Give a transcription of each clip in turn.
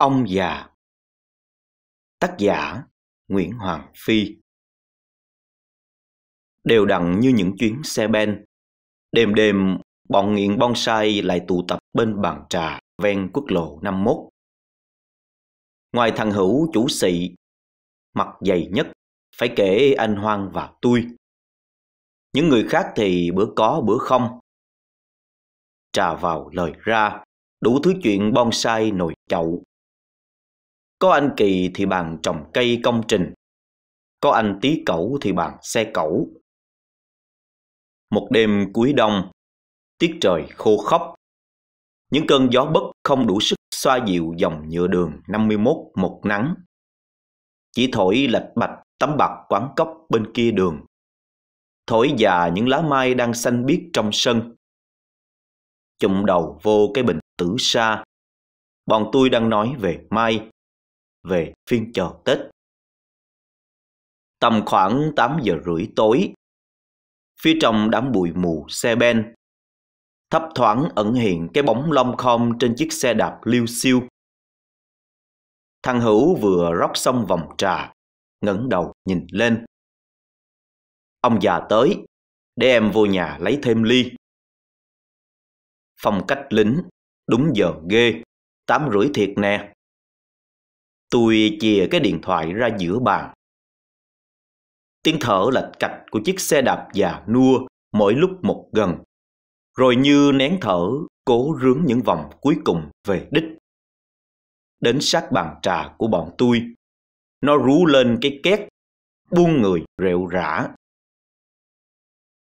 Ông già Tác giả Nguyễn Hoàng Phi Đều đặn như những chuyến xe ben Đêm đêm bọn nghiện bonsai lại tụ tập bên bàn trà ven quốc lộ 51 Ngoài thằng Hữu chủ sĩ Mặt dày nhất phải kể anh Hoang và tôi Những người khác thì bữa có bữa không Trà vào lời ra Đủ thứ chuyện bonsai nồi chậu có anh Kỳ thì bàn trồng cây công trình. Có anh Tí Cẩu thì bàn xe cẩu. Một đêm cuối đông, tiết trời khô khốc, Những cơn gió bất không đủ sức xoa dịu dòng nhựa đường 51 một nắng. Chỉ thổi lạch bạch tấm bạc quán cốc bên kia đường. Thổi già những lá mai đang xanh biếc trong sân. Chụm đầu vô cái bình tử sa. Bọn tôi đang nói về mai về phiên chợ Tết. Tầm khoảng 8 giờ rưỡi tối, phía trong đám bụi mù xe ben, thấp thoáng ẩn hiện cái bóng lông khom trên chiếc xe đạp liêu siêu. Thằng Hữu vừa rót xong vòng trà, ngẩng đầu nhìn lên. Ông già tới, để em vô nhà lấy thêm ly. Phòng cách lính, đúng giờ ghê, tám rưỡi thiệt nè. Tôi chìa cái điện thoại ra giữa bàn. Tiếng thở lạch cạch của chiếc xe đạp già nua mỗi lúc một gần. Rồi như nén thở, cố rướng những vòng cuối cùng về đích. Đến sát bàn trà của bọn tôi, nó rú lên cái két, buông người rệu rã.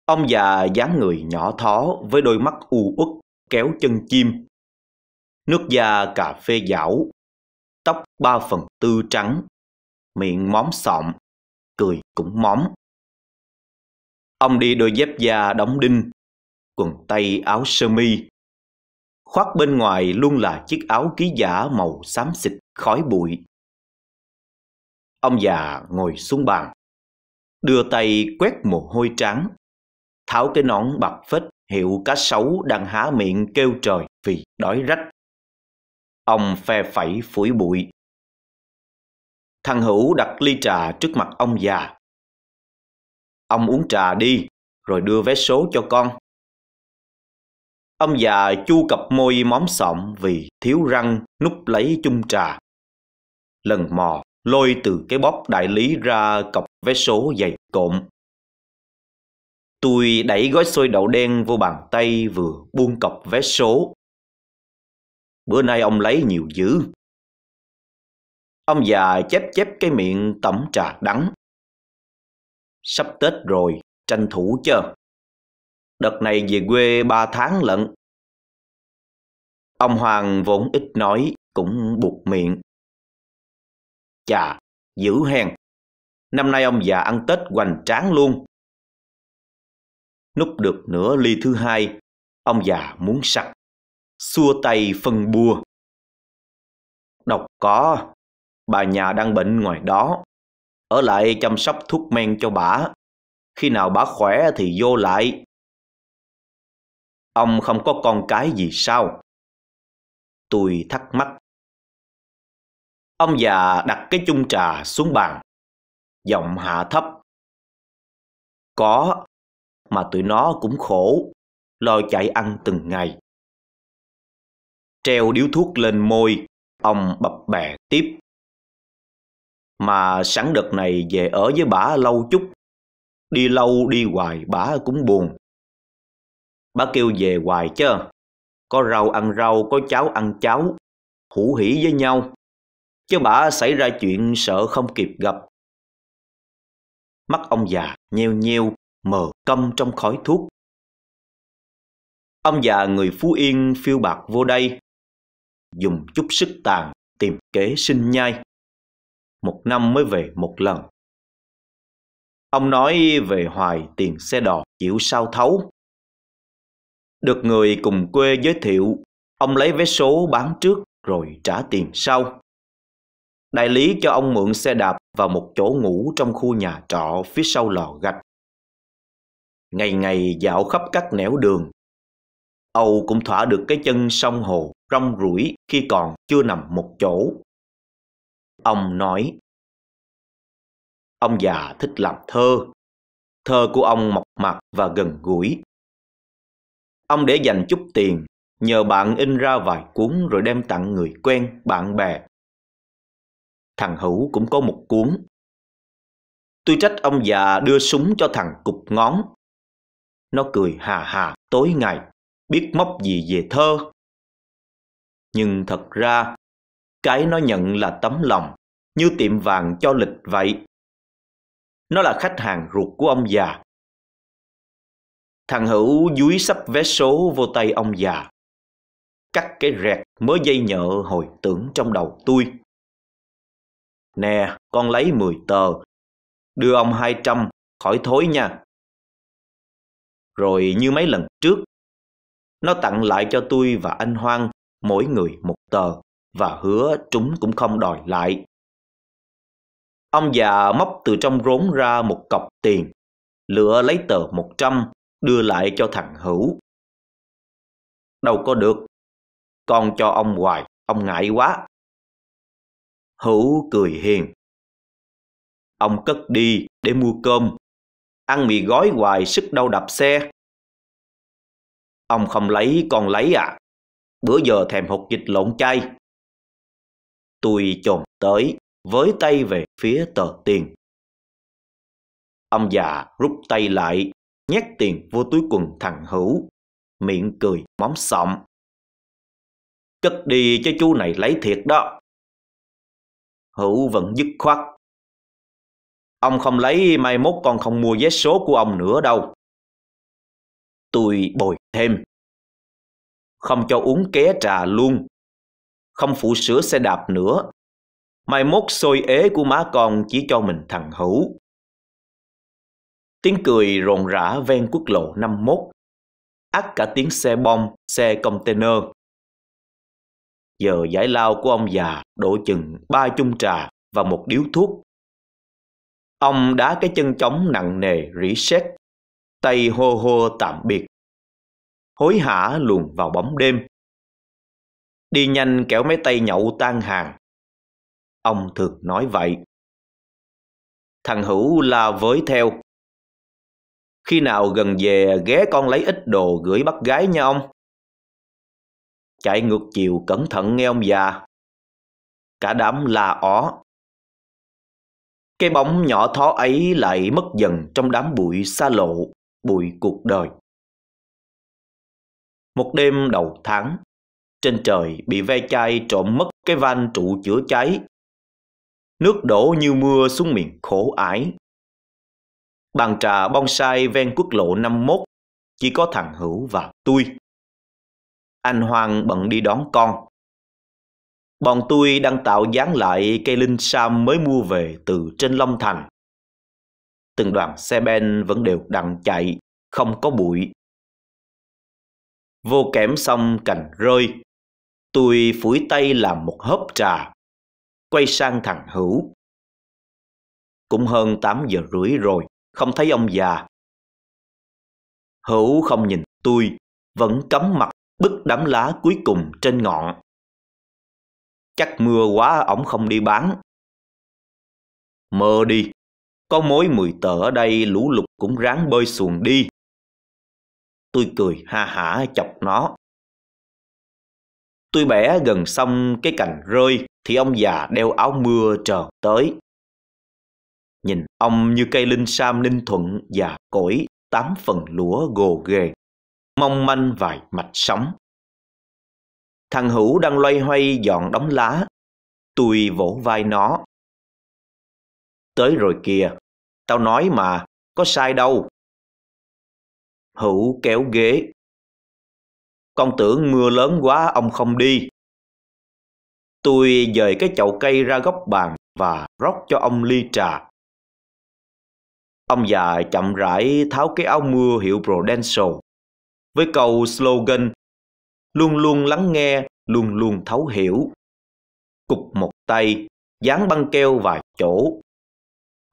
Ông già dáng người nhỏ thó với đôi mắt u uất kéo chân chim. Nước da cà phê dảo ba phần tư trắng, miệng móm sọm, cười cũng móm. Ông đi đôi dép da đóng đinh, quần tay áo sơ mi. Khoác bên ngoài luôn là chiếc áo ký giả màu xám xịt khói bụi. Ông già ngồi xuống bàn, đưa tay quét mồ hôi trắng, tháo cái nón bạc phết hiệu cá sấu đang há miệng kêu trời vì đói rách. Ông phe phẩy phủi bụi, Thằng Hữu đặt ly trà trước mặt ông già. Ông uống trà đi, rồi đưa vé số cho con. Ông già chu cặp môi móm sọm vì thiếu răng núp lấy chung trà. Lần mò lôi từ cái bóp đại lý ra cọc vé số dày cộm. Tôi đẩy gói xôi đậu đen vô bàn tay vừa buông cọc vé số. Bữa nay ông lấy nhiều dữ, Ông già chép chép cái miệng tẩm trà đắng. Sắp Tết rồi, tranh thủ chưa? Đợt này về quê ba tháng lận. Ông Hoàng vốn ít nói, cũng buộc miệng. Chà, dữ hèn. Năm nay ông già ăn Tết hoành tráng luôn. Nút được nửa ly thứ hai, ông già muốn sặc. Xua tay phân bua. Độc có, bà nhà đang bệnh ngoài đó. Ở lại chăm sóc thuốc men cho bà. Khi nào bà khỏe thì vô lại. Ông không có con cái gì sao? Tôi thắc mắc. Ông già đặt cái chung trà xuống bàn. Giọng hạ thấp. Có, mà tụi nó cũng khổ, lo chạy ăn từng ngày. Treo điếu thuốc lên môi, ông bập bẹ tiếp. Mà sẵn đợt này về ở với bà lâu chút. Đi lâu đi hoài bà cũng buồn. Bà kêu về hoài chứ. Có rau ăn rau, có cháo ăn cháo. Hủ hỉ với nhau. Chứ bà xảy ra chuyện sợ không kịp gặp. Mắt ông già nheo nheo, mờ câm trong khói thuốc. Ông già người Phú Yên phiêu bạc vô đây, dùng chút sức tàn tìm kế sinh nhai một năm mới về một lần. Ông nói về hoài tiền xe đò chịu sao thấu. Được người cùng quê giới thiệu, ông lấy vé số bán trước rồi trả tiền sau. Đại lý cho ông mượn xe đạp vào một chỗ ngủ trong khu nhà trọ phía sau lò gạch. Ngày ngày dạo khắp các nẻo đường. Âu cũng thỏa được cái chân sông hồ rong rủi khi còn chưa nằm một chỗ. Ông nói, ông già thích làm thơ. Thơ của ông mộc mạc và gần gũi. Ông để dành chút tiền, nhờ bạn in ra vài cuốn rồi đem tặng người quen, bạn bè. Thằng Hữu cũng có một cuốn. Tôi trách ông già đưa súng cho thằng cục ngón. Nó cười hà hà tối ngày, biết móc gì về thơ. Nhưng thật ra cái nó nhận là tấm lòng, như tiệm vàng cho lịch vậy. Nó là khách hàng ruột của ông già. Thằng Hữu dúi sắp vé số vô tay ông già. Cắt cái rẹt mớ dây nhợ hồi tưởng trong đầu tôi. Nè, con lấy 10 tờ, đưa ông 200, khỏi thối nha. Rồi như mấy lần trước, nó tặng lại cho tôi và anh Hoang mỗi người một tờ và hứa chúng cũng không đòi lại. Ông già móc từ trong rốn ra một cọc tiền, lựa lấy tờ 100 đưa lại cho thằng Hữu. Đâu có được, con cho ông hoài, ông ngại quá. Hữu cười hiền. Ông cất đi để mua cơm, ăn mì gói hoài sức đau đập xe. Ông không lấy, con lấy à, bữa giờ thèm hột vịt lộn chay tôi chồm tới, với tay về phía tờ tiền. Ông già rút tay lại, nhét tiền vô túi quần thằng Hữu, miệng cười móng sọng. Cất đi cho chú này lấy thiệt đó. Hữu vẫn dứt khoát. Ông không lấy mai mốt con không mua vé số của ông nữa đâu. Tôi bồi thêm. Không cho uống ké trà luôn không phụ sửa xe đạp nữa. Mai mốt xôi ế của má con chỉ cho mình thằng hữu. Tiếng cười rộn rã ven quốc lộ 51, ắt cả tiếng xe bom, xe container. Giờ giải lao của ông già đổ chừng ba chung trà và một điếu thuốc. Ông đá cái chân trống nặng nề rỉ sét, tay hô hô tạm biệt. Hối hả luồn vào bóng đêm Đi nhanh kẻo mấy tay nhậu tan hàng. Ông thường nói vậy. Thằng Hữu la với theo. Khi nào gần về ghé con lấy ít đồ gửi bắt gái nha ông. Chạy ngược chiều cẩn thận nghe ông già. Cả đám la ó. Cái bóng nhỏ thó ấy lại mất dần trong đám bụi xa lộ, bụi cuộc đời. Một đêm đầu tháng, trên trời bị ve chai trộm mất cái van trụ chữa cháy. Nước đổ như mưa xuống miệng khổ ải. Bàn trà bonsai ven quốc lộ 51 chỉ có thằng Hữu và tôi. Anh Hoàng bận đi đón con. Bọn tôi đang tạo dáng lại cây linh sam mới mua về từ trên Long Thành. Từng đoàn xe ben vẫn đều đặn chạy, không có bụi. Vô kém xong cành rơi, Tôi phủi tay làm một hớp trà, quay sang thằng Hữu. Cũng hơn 8 giờ rưỡi rồi, không thấy ông già. Hữu không nhìn tôi, vẫn cắm mặt bức đám lá cuối cùng trên ngọn. Chắc mưa quá ổng không đi bán. Mơ đi, có mối mười tờ ở đây lũ lục cũng ráng bơi xuồng đi. Tôi cười ha hả chọc nó. Tôi bẻ gần xong cái cành rơi thì ông già đeo áo mưa trờn tới. Nhìn ông như cây linh sam ninh thuận và cỗi tám phần lúa gồ ghề, mong manh vài mạch sóng. Thằng Hữu đang loay hoay dọn đống lá, tôi vỗ vai nó. Tới rồi kìa, tao nói mà, có sai đâu. Hữu kéo ghế con tưởng mưa lớn quá ông không đi. Tôi dời cái chậu cây ra góc bàn và rót cho ông ly trà. Ông già chậm rãi tháo cái áo mưa hiệu Prudential với câu slogan luôn luôn lắng nghe, luôn luôn thấu hiểu. Cục một tay, dán băng keo vài chỗ.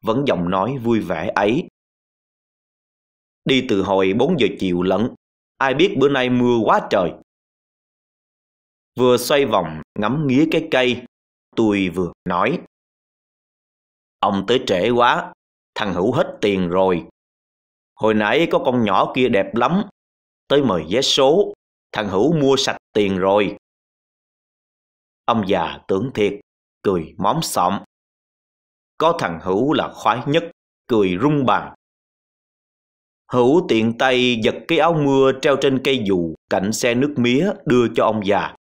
Vẫn giọng nói vui vẻ ấy. Đi từ hồi 4 giờ chiều lẫn ai biết bữa nay mưa quá trời. Vừa xoay vòng ngắm nghía cái cây, tôi vừa nói. Ông tới trễ quá, thằng Hữu hết tiền rồi. Hồi nãy có con nhỏ kia đẹp lắm, tới mời vé số, thằng Hữu mua sạch tiền rồi. Ông già tưởng thiệt, cười móm xọm. Có thằng Hữu là khoái nhất, cười rung bàn Hữu tiện tay giật cái áo mưa treo trên cây dù cạnh xe nước mía đưa cho ông già.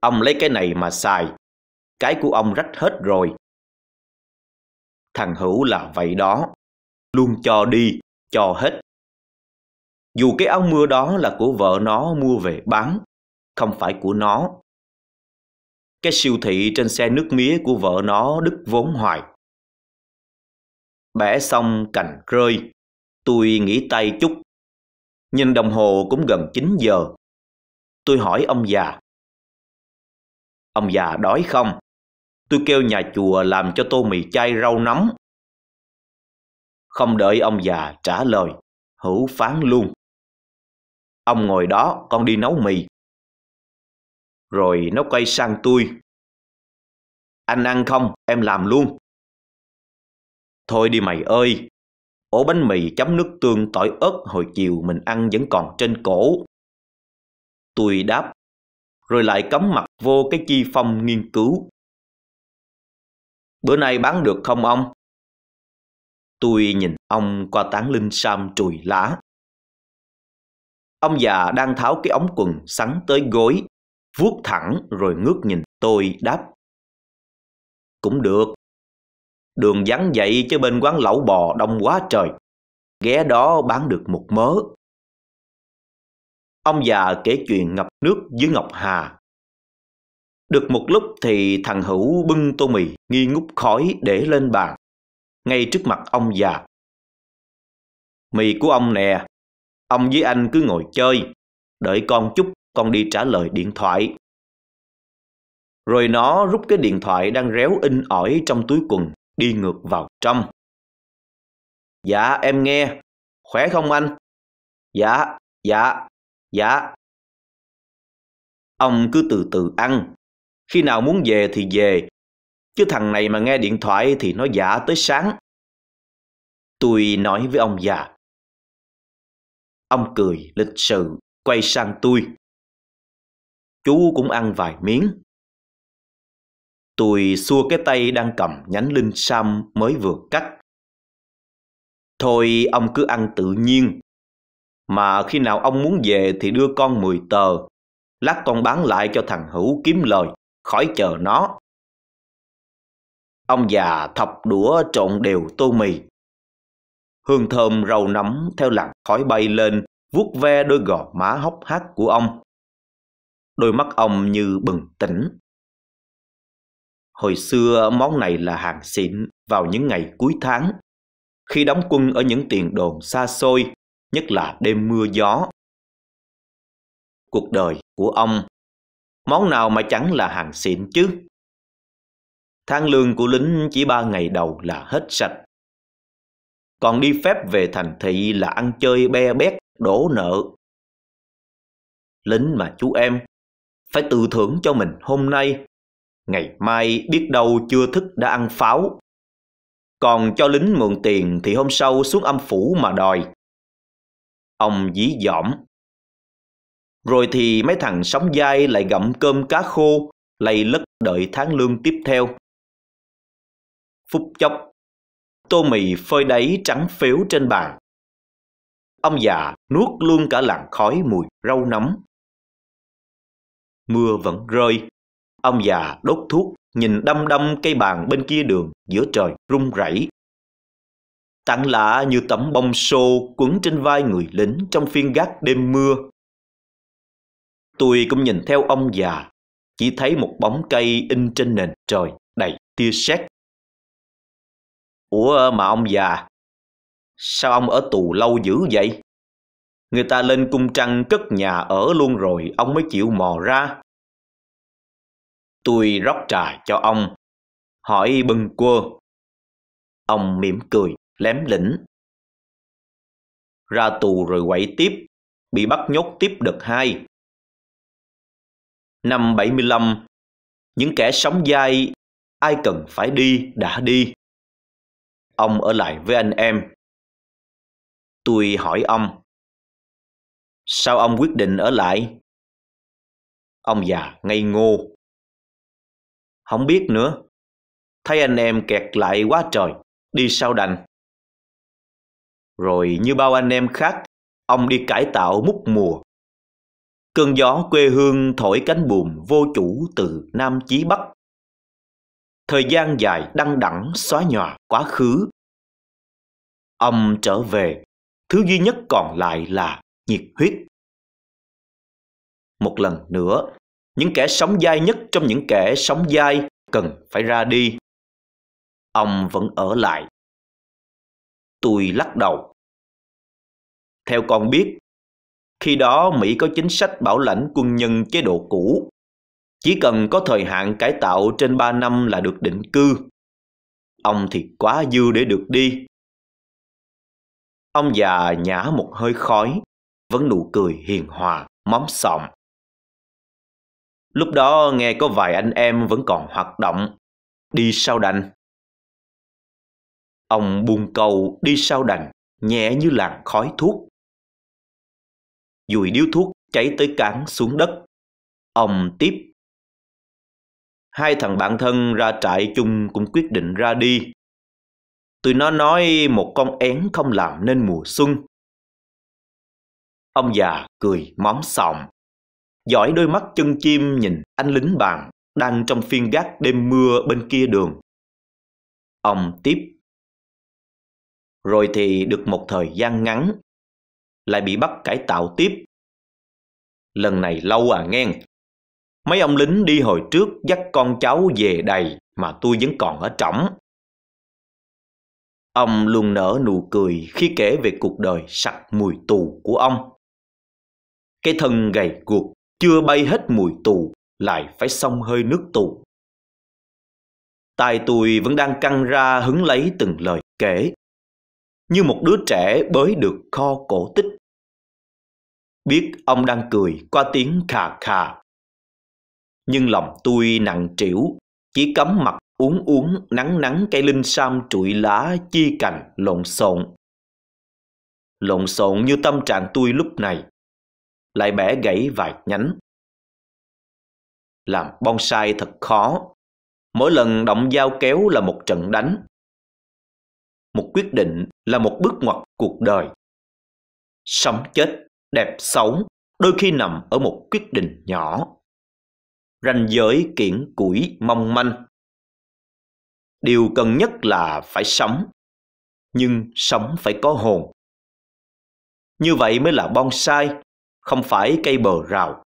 Ông lấy cái này mà xài, cái của ông rách hết rồi. Thằng Hữu là vậy đó, luôn cho đi, cho hết. Dù cái áo mưa đó là của vợ nó mua về bán, không phải của nó. Cái siêu thị trên xe nước mía của vợ nó đứt vốn hoài. Bẻ xong cành rơi, Tôi nghỉ tay chút. Nhìn đồng hồ cũng gần 9 giờ. Tôi hỏi ông già. Ông già đói không? Tôi kêu nhà chùa làm cho tô mì chay rau nấm, Không đợi ông già trả lời, hữu phán luôn. Ông ngồi đó, con đi nấu mì. Rồi nó quay sang tôi. Anh ăn không, em làm luôn. Thôi đi mày ơi, Ổ bánh mì chấm nước tương tỏi ớt hồi chiều mình ăn vẫn còn trên cổ. Tôi đáp, rồi lại cắm mặt vô cái chi phong nghiên cứu. Bữa nay bán được không ông? Tôi nhìn ông qua tán linh sam trùi lá. Ông già đang tháo cái ống quần sắn tới gối, vuốt thẳng rồi ngước nhìn tôi đáp. Cũng được, Đường vắng vậy chứ bên quán lẩu bò đông quá trời. Ghé đó bán được một mớ. Ông già kể chuyện ngập nước dưới Ngọc Hà. Được một lúc thì thằng Hữu bưng tô mì nghi ngút khói để lên bàn. Ngay trước mặt ông già. Mì của ông nè, ông với anh cứ ngồi chơi. Đợi con chút con đi trả lời điện thoại. Rồi nó rút cái điện thoại đang réo in ỏi trong túi quần đi ngược vào trong. Dạ em nghe, khỏe không anh? Dạ, dạ, dạ. Ông cứ từ từ ăn, khi nào muốn về thì về, chứ thằng này mà nghe điện thoại thì nó giả tới sáng. Tôi nói với ông già. Ông cười lịch sự, quay sang tôi. Chú cũng ăn vài miếng. Tôi xua cái tay đang cầm nhánh linh sam mới vừa cắt. Thôi ông cứ ăn tự nhiên. Mà khi nào ông muốn về thì đưa con 10 tờ. Lát con bán lại cho thằng Hữu kiếm lời, khỏi chờ nó. Ông già thọc đũa trộn đều tô mì. Hương thơm rau nấm theo làn khói bay lên, vuốt ve đôi gò má hốc hác của ông. Đôi mắt ông như bừng tỉnh. Hồi xưa món này là hàng xịn vào những ngày cuối tháng. Khi đóng quân ở những tiền đồn xa xôi, nhất là đêm mưa gió. Cuộc đời của ông, món nào mà chẳng là hàng xịn chứ? thang lương của lính chỉ ba ngày đầu là hết sạch. Còn đi phép về thành thị là ăn chơi be bét, đổ nợ. Lính mà chú em, phải tự thưởng cho mình hôm nay Ngày mai biết đâu chưa thức đã ăn pháo. Còn cho lính mượn tiền thì hôm sau xuống âm phủ mà đòi. Ông dí dỏm. Rồi thì mấy thằng sống dai lại gặm cơm cá khô, lầy lất đợi tháng lương tiếp theo. Phút chốc, tô mì phơi đáy trắng phếu trên bàn. Ông già nuốt luôn cả làn khói mùi rau nấm. Mưa vẫn rơi, Ông già đốt thuốc, nhìn đăm đăm cây bàn bên kia đường giữa trời rung rẩy. Tặng lạ như tấm bông xô quấn trên vai người lính trong phiên gác đêm mưa. Tôi cũng nhìn theo ông già, chỉ thấy một bóng cây in trên nền trời đầy tia sét. Ủa mà ông già, sao ông ở tù lâu dữ vậy? Người ta lên cung trăng cất nhà ở luôn rồi, ông mới chịu mò ra. Tôi rót trà cho ông. Hỏi bưng quơ. Ông mỉm cười, lém lĩnh. Ra tù rồi quậy tiếp, bị bắt nhốt tiếp đợt hai. Năm 75, những kẻ sống dai ai cần phải đi đã đi. Ông ở lại với anh em. Tôi hỏi ông. Sao ông quyết định ở lại? Ông già ngây ngô không biết nữa. Thấy anh em kẹt lại quá trời, đi sao đành. Rồi như bao anh em khác, ông đi cải tạo múc mùa. Cơn gió quê hương thổi cánh buồm vô chủ từ Nam Chí Bắc. Thời gian dài đăng đẳng xóa nhòa quá khứ. Ông trở về, thứ duy nhất còn lại là nhiệt huyết. Một lần nữa, những kẻ sống dai nhất trong những kẻ sống dai cần phải ra đi ông vẫn ở lại tôi lắc đầu theo con biết khi đó mỹ có chính sách bảo lãnh quân nhân chế độ cũ chỉ cần có thời hạn cải tạo trên 3 năm là được định cư ông thì quá dư để được đi ông già nhả một hơi khói vẫn nụ cười hiền hòa móm sòm Lúc đó nghe có vài anh em vẫn còn hoạt động. Đi sau đành? Ông buông cầu đi sau đành, nhẹ như làn khói thuốc. Dùi điếu thuốc cháy tới cán xuống đất. Ông tiếp. Hai thằng bạn thân ra trại chung cũng quyết định ra đi. Tụi nó nói một con én không làm nên mùa xuân. Ông già cười móng sọng dõi đôi mắt chân chim nhìn anh lính bạn đang trong phiên gác đêm mưa bên kia đường. Ông tiếp. Rồi thì được một thời gian ngắn, lại bị bắt cải tạo tiếp. Lần này lâu à nghe. Mấy ông lính đi hồi trước dắt con cháu về đầy mà tôi vẫn còn ở trỏng. Ông luôn nở nụ cười khi kể về cuộc đời sặc mùi tù của ông. Cái thân gầy guộc chưa bay hết mùi tù lại phải xong hơi nước tù. Tai tôi vẫn đang căng ra hứng lấy từng lời kể, như một đứa trẻ bới được kho cổ tích. Biết ông đang cười qua tiếng khà khà. Nhưng lòng tôi nặng trĩu, chỉ cắm mặt uống uống nắng nắng cây linh sam trụi lá chi cành lộn xộn. Lộn xộn như tâm trạng tôi lúc này lại bẻ gãy vài nhánh. Làm bonsai thật khó. Mỗi lần động dao kéo là một trận đánh. Một quyết định là một bước ngoặt cuộc đời. Sống chết, đẹp xấu, đôi khi nằm ở một quyết định nhỏ. Ranh giới kiển củi mong manh. Điều cần nhất là phải sống, nhưng sống phải có hồn. Như vậy mới là bonsai, không phải cây bờ rào.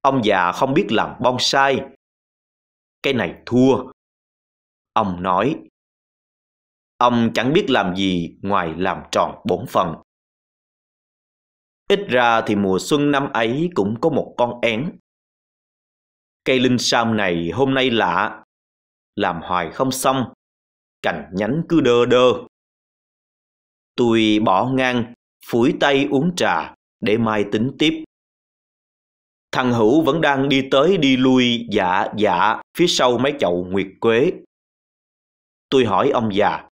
Ông già không biết làm bonsai. cây này thua. Ông nói. Ông chẳng biết làm gì ngoài làm tròn bổn phận. Ít ra thì mùa xuân năm ấy cũng có một con én. Cây linh sam này hôm nay lạ, làm hoài không xong, cành nhánh cứ đơ đơ. Tôi bỏ ngang, phủi tay uống trà để mai tính tiếp. Thằng Hữu vẫn đang đi tới đi lui dạ dạ phía sau mấy chậu nguyệt quế. Tôi hỏi ông già.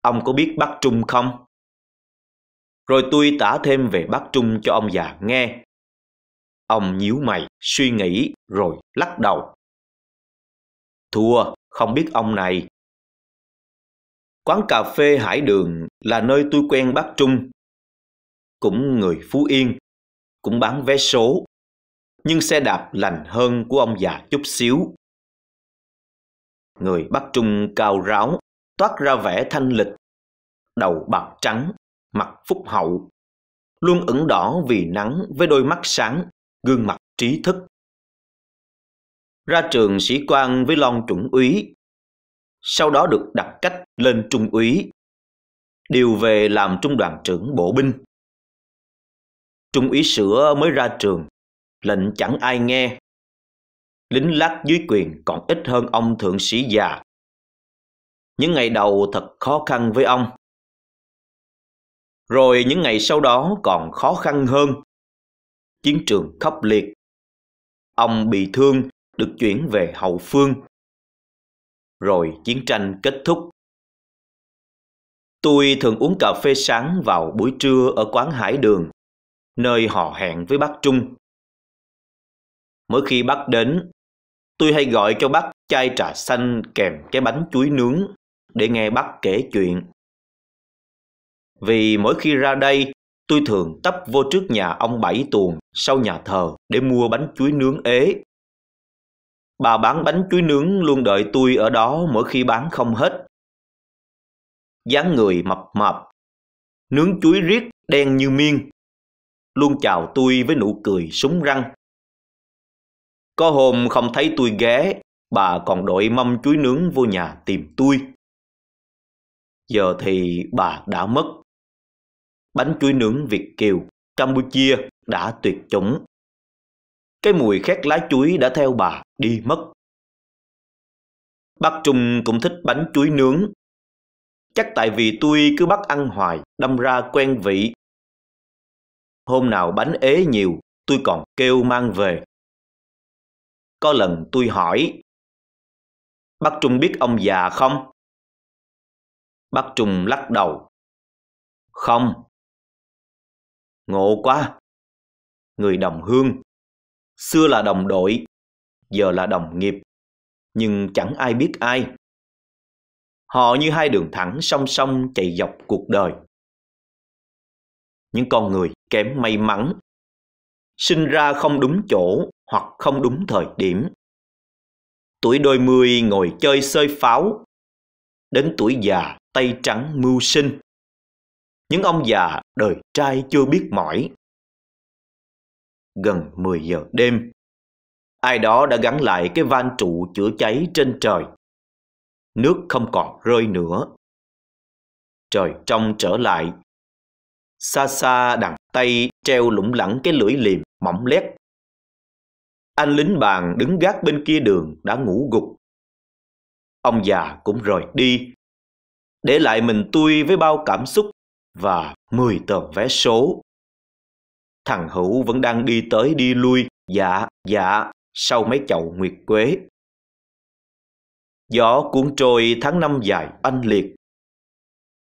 Ông có biết Bắc Trung không? Rồi tôi tả thêm về Bắc Trung cho ông già nghe. Ông nhíu mày, suy nghĩ rồi lắc đầu. Thua, không biết ông này. Quán cà phê Hải Đường là nơi tôi quen bác Trung cũng người Phú Yên, cũng bán vé số, nhưng xe đạp lành hơn của ông già chút xíu. Người Bắc Trung cao ráo, toát ra vẻ thanh lịch, đầu bạc trắng, mặt phúc hậu, luôn ửng đỏ vì nắng với đôi mắt sáng, gương mặt trí thức. Ra trường sĩ quan với lon chuẩn úy, sau đó được đặt cách lên trung úy, điều về làm trung đoàn trưởng bộ binh. Trung úy sữa mới ra trường, lệnh chẳng ai nghe. Lính lát dưới quyền còn ít hơn ông thượng sĩ già. Những ngày đầu thật khó khăn với ông. Rồi những ngày sau đó còn khó khăn hơn. Chiến trường khốc liệt. Ông bị thương được chuyển về hậu phương. Rồi chiến tranh kết thúc. Tôi thường uống cà phê sáng vào buổi trưa ở quán Hải Đường nơi họ hẹn với bác Trung. Mỗi khi bác đến, tôi hay gọi cho bác chai trà xanh kèm cái bánh chuối nướng để nghe bác kể chuyện. Vì mỗi khi ra đây, tôi thường tấp vô trước nhà ông Bảy Tuồng sau nhà thờ để mua bánh chuối nướng ế. Bà bán bánh chuối nướng luôn đợi tôi ở đó mỗi khi bán không hết. dáng người mập mập, nướng chuối riết đen như miên luôn chào tôi với nụ cười súng răng. Có hôm không thấy tôi ghé, bà còn đội mâm chuối nướng vô nhà tìm tôi. Giờ thì bà đã mất. Bánh chuối nướng Việt Kiều, Campuchia đã tuyệt chủng. Cái mùi khét lá chuối đã theo bà đi mất. Bác Trung cũng thích bánh chuối nướng. Chắc tại vì tôi cứ bắt ăn hoài, đâm ra quen vị Hôm nào bánh ế nhiều, tôi còn kêu mang về. Có lần tôi hỏi, Bác Trung biết ông già không? Bác Trung lắc đầu. Không. Ngộ quá. Người đồng hương. Xưa là đồng đội, giờ là đồng nghiệp. Nhưng chẳng ai biết ai. Họ như hai đường thẳng song song chạy dọc cuộc đời những con người kém may mắn, sinh ra không đúng chỗ hoặc không đúng thời điểm. Tuổi đôi mươi ngồi chơi sơi pháo, đến tuổi già tay trắng mưu sinh. Những ông già đời trai chưa biết mỏi. Gần 10 giờ đêm, ai đó đã gắn lại cái van trụ chữa cháy trên trời. Nước không còn rơi nữa. Trời trong trở lại xa xa đằng tay treo lủng lẳng cái lưỡi liềm mỏng lét. Anh lính bàn đứng gác bên kia đường đã ngủ gục. Ông già cũng rời đi, để lại mình tôi với bao cảm xúc và 10 tờ vé số. Thằng Hữu vẫn đang đi tới đi lui, dạ, dạ, sau mấy chậu nguyệt quế. Gió cuốn trôi tháng năm dài anh liệt.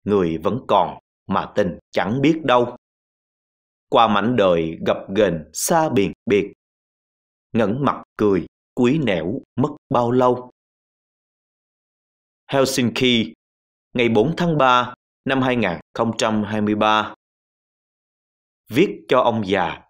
Người vẫn còn mà tình chẳng biết đâu. Qua mảnh đời gặp ghềnh xa biển biệt, ngẩn mặt cười, quý nẻo mất bao lâu. Helsinki, ngày 4 tháng 3 năm 2023. Viết cho ông già